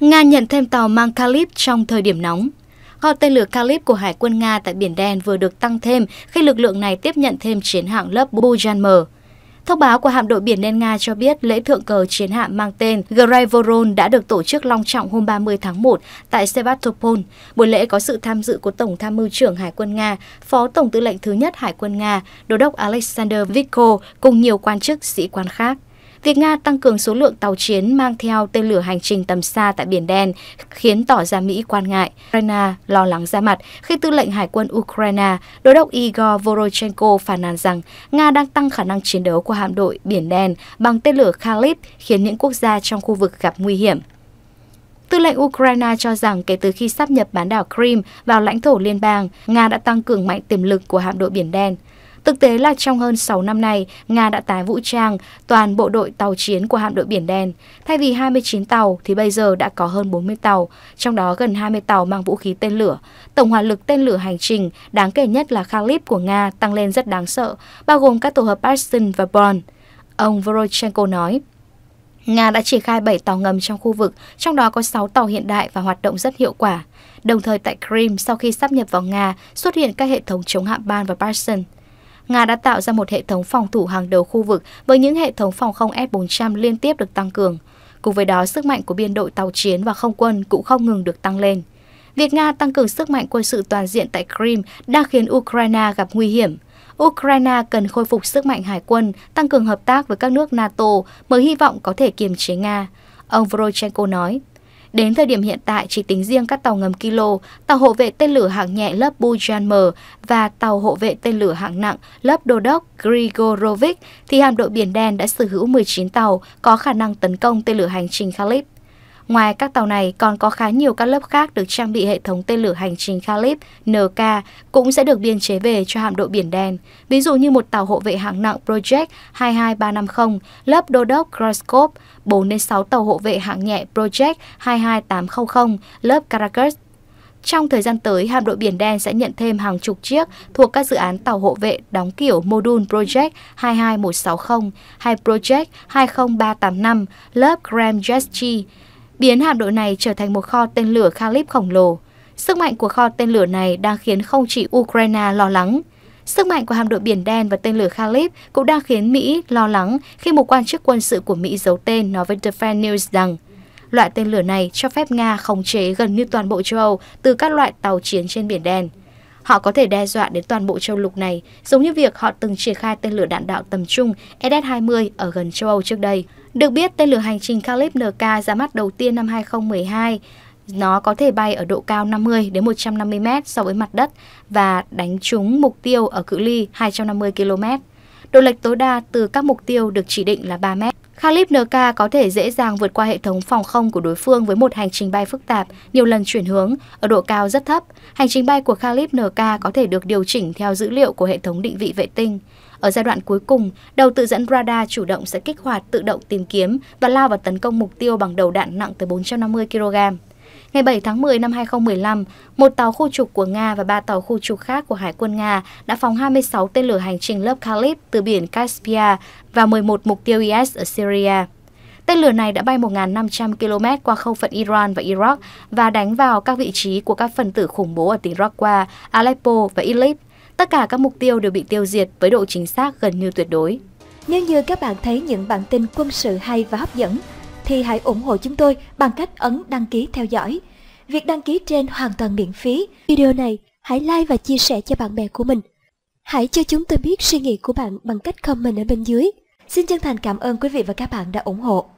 Nga nhận thêm tàu mang Kalib trong thời điểm nóng. Kho tên lửa Kalib của Hải quân Nga tại Biển Đen vừa được tăng thêm khi lực lượng này tiếp nhận thêm chiến hạm lớp Bujanmer. Thông báo của hạm đội biển đen Nga cho biết lễ thượng cờ chiến hạm mang tên Graivoron đã được tổ chức long trọng hôm 30 tháng 1 tại Sevastopol. Buổi lễ có sự tham dự của Tổng tham mưu trưởng Hải quân Nga, Phó Tổng tư lệnh thứ nhất Hải quân Nga, Đô đốc Alexander Viko cùng nhiều quan chức sĩ quan khác. Việc Nga tăng cường số lượng tàu chiến mang theo tên lửa hành trình tầm xa tại Biển Đen khiến tỏ ra Mỹ quan ngại. Ukraine lo lắng ra mặt khi tư lệnh Hải quân Ukraine, đối đốc Igor Vorochenko phàn nàn rằng Nga đang tăng khả năng chiến đấu của hạm đội Biển Đen bằng tên lửa Khalib khiến những quốc gia trong khu vực gặp nguy hiểm. Tư lệnh Ukraine cho rằng kể từ khi sắp nhập bán đảo Crimea vào lãnh thổ liên bang, Nga đã tăng cường mạnh tiềm lực của hạm đội Biển Đen. Thực tế là trong hơn 6 năm nay, Nga đã tái vũ trang toàn bộ đội tàu chiến của hạm đội Biển Đen. Thay vì 29 tàu thì bây giờ đã có hơn 40 tàu, trong đó gần 20 tàu mang vũ khí tên lửa. Tổng hỏa lực tên lửa hành trình đáng kể nhất là Khalib của Nga tăng lên rất đáng sợ, bao gồm các tổ hợp Aston và Bond. Ông Vorochenko nói. Nga đã triển khai 7 tàu ngầm trong khu vực, trong đó có 6 tàu hiện đại và hoạt động rất hiệu quả. Đồng thời tại Crimea, sau khi sắp nhập vào Nga, xuất hiện các hệ thống chống hạm ban và Barson. Nga đã tạo ra một hệ thống phòng thủ hàng đầu khu vực với những hệ thống phòng không f 400 liên tiếp được tăng cường. Cùng với đó, sức mạnh của biên đội tàu chiến và không quân cũng không ngừng được tăng lên. Việc Nga tăng cường sức mạnh quân sự toàn diện tại Crimea đang khiến Ukraine gặp nguy hiểm. Ukraine cần khôi phục sức mạnh hải quân, tăng cường hợp tác với các nước NATO mới hy vọng có thể kiềm chế Nga. Ông Vorochenko nói. Đến thời điểm hiện tại, chỉ tính riêng các tàu ngầm Kilo, tàu hộ vệ tên lửa hạng nhẹ lớp Bujanmer và tàu hộ vệ tên lửa hạng nặng lớp Đô đốc Grigorovich thì hạm đội Biển Đen đã sở hữu 19 tàu có khả năng tấn công tên lửa hành trình Khalid. Ngoài các tàu này, còn có khá nhiều các lớp khác được trang bị hệ thống tên lửa hành trình Khalib NK cũng sẽ được biên chế về cho hạm đội Biển Đen, ví dụ như một tàu hộ vệ hạng nặng Project 22350, lớp đô đốc Groskop, 4-6 tàu hộ vệ hạng nhẹ Project 22800, lớp Caracas trong thời gian tới, hạm đội Biển Đen sẽ nhận thêm hàng chục chiếc thuộc các dự án tàu hộ vệ đóng kiểu Modul Project 22160 hay Project 20385 lớp Graham Jet G biến hạm đội này trở thành một kho tên lửa Khalib khổng lồ. Sức mạnh của kho tên lửa này đang khiến không chỉ Ukraine lo lắng. Sức mạnh của hạm đội Biển Đen và tên lửa Khalib cũng đang khiến Mỹ lo lắng khi một quan chức quân sự của Mỹ giấu tên nói với Defense News rằng loại tên lửa này cho phép Nga khống chế gần như toàn bộ châu Âu từ các loại tàu chiến trên Biển Đen. Họ có thể đe dọa đến toàn bộ châu lục này, giống như việc họ từng triển khai tên lửa đạn đạo tầm trung SS-20 e ở gần châu Âu trước đây. Được biết, tên lửa hành trình Calip NK ra mắt đầu tiên năm 2012. Nó có thể bay ở độ cao 50 đến 150 m so với mặt đất và đánh trúng mục tiêu ở cự ly 250 km. Độ lệch tối đa từ các mục tiêu được chỉ định là 3 m. Khalip NK có thể dễ dàng vượt qua hệ thống phòng không của đối phương với một hành trình bay phức tạp, nhiều lần chuyển hướng, ở độ cao rất thấp. Hành trình bay của Khalip NK có thể được điều chỉnh theo dữ liệu của hệ thống định vị vệ tinh. Ở giai đoạn cuối cùng, đầu tự dẫn radar chủ động sẽ kích hoạt tự động tìm kiếm và lao vào tấn công mục tiêu bằng đầu đạn nặng tới 450 kg. Ngày 7 tháng 10 năm 2015, một tàu khu trục của Nga và ba tàu khu trục khác của Hải quân Nga đã phóng 26 tên lửa hành trình lớp Khalib từ biển Caspia và 11 mục tiêu IS ở Syria. Tên lửa này đã bay 1.500 km qua không phận Iran và Iraq và đánh vào các vị trí của các phần tử khủng bố ở tỉnh Raqqa, Aleppo và Idlib, Tất cả các mục tiêu đều bị tiêu diệt với độ chính xác gần như tuyệt đối. Nếu như các bạn thấy những bản tin quân sự hay và hấp dẫn, thì hãy ủng hộ chúng tôi bằng cách ấn đăng ký theo dõi. Việc đăng ký trên hoàn toàn miễn phí. Video này hãy like và chia sẻ cho bạn bè của mình. Hãy cho chúng tôi biết suy nghĩ của bạn bằng cách comment ở bên dưới. Xin chân thành cảm ơn quý vị và các bạn đã ủng hộ.